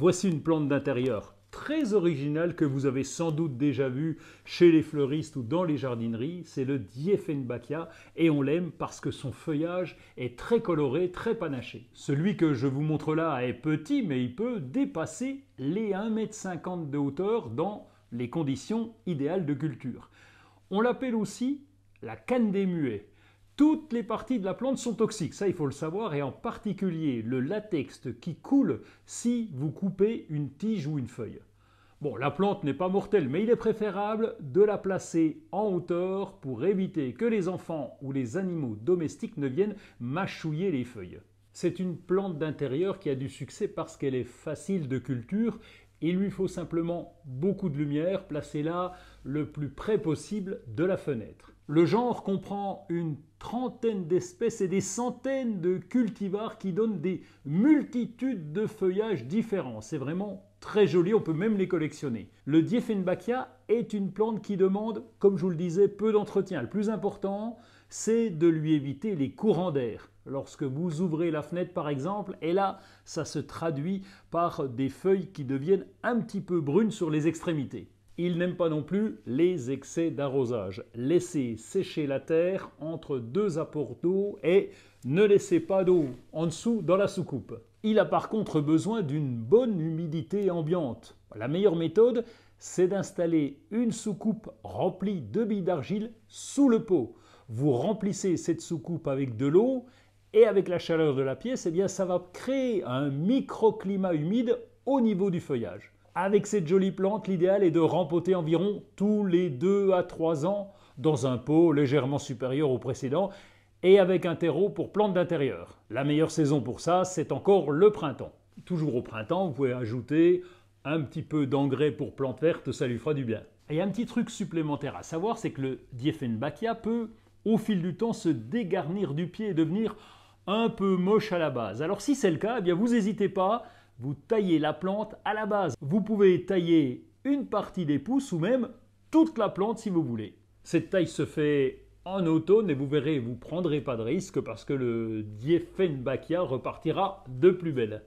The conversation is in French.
Voici une plante d'intérieur très originale que vous avez sans doute déjà vue chez les fleuristes ou dans les jardineries. C'est le Dieffenbachia et on l'aime parce que son feuillage est très coloré, très panaché. Celui que je vous montre là est petit mais il peut dépasser les 1,50 m de hauteur dans les conditions idéales de culture. On l'appelle aussi la canne des muets toutes les parties de la plante sont toxiques, ça il faut le savoir, et en particulier le latex qui coule si vous coupez une tige ou une feuille. Bon, la plante n'est pas mortelle, mais il est préférable de la placer en hauteur pour éviter que les enfants ou les animaux domestiques ne viennent mâchouiller les feuilles. C'est une plante d'intérieur qui a du succès parce qu'elle est facile de culture. Il lui faut simplement beaucoup de lumière, placez-la le plus près possible de la fenêtre. Le genre comprend une trentaine d'espèces et des centaines de cultivars qui donnent des multitudes de feuillages différents. C'est vraiment très joli, on peut même les collectionner. Le Dieffenbachia est une plante qui demande, comme je vous le disais, peu d'entretien. Le plus important, c'est de lui éviter les courants d'air. Lorsque vous ouvrez la fenêtre par exemple, et là, ça se traduit par des feuilles qui deviennent un petit peu brunes sur les extrémités. Il n'aime pas non plus les excès d'arrosage. Laissez sécher la terre entre deux apports d'eau et ne laissez pas d'eau en dessous dans la soucoupe. Il a par contre besoin d'une bonne humidité ambiante. La meilleure méthode, c'est d'installer une soucoupe remplie de billes d'argile sous le pot. Vous remplissez cette soucoupe avec de l'eau et avec la chaleur de la pièce, et eh bien, ça va créer un microclimat humide au niveau du feuillage. Avec cette jolie plante, l'idéal est de rempoter environ tous les 2 à 3 ans dans un pot légèrement supérieur au précédent et avec un terreau pour plantes d'intérieur. La meilleure saison pour ça, c'est encore le printemps. Toujours au printemps, vous pouvez ajouter un petit peu d'engrais pour plantes vertes, ça lui fera du bien. Et un petit truc supplémentaire à savoir, c'est que le Dieffenbachia peut, au fil du temps, se dégarnir du pied et devenir un peu moche à la base. Alors si c'est le cas, eh bien vous n'hésitez pas vous taillez la plante à la base. Vous pouvez tailler une partie des pousses ou même toute la plante si vous voulez. Cette taille se fait en automne et vous verrez, vous prendrez pas de risque parce que le Dieffenbachia repartira de plus belle.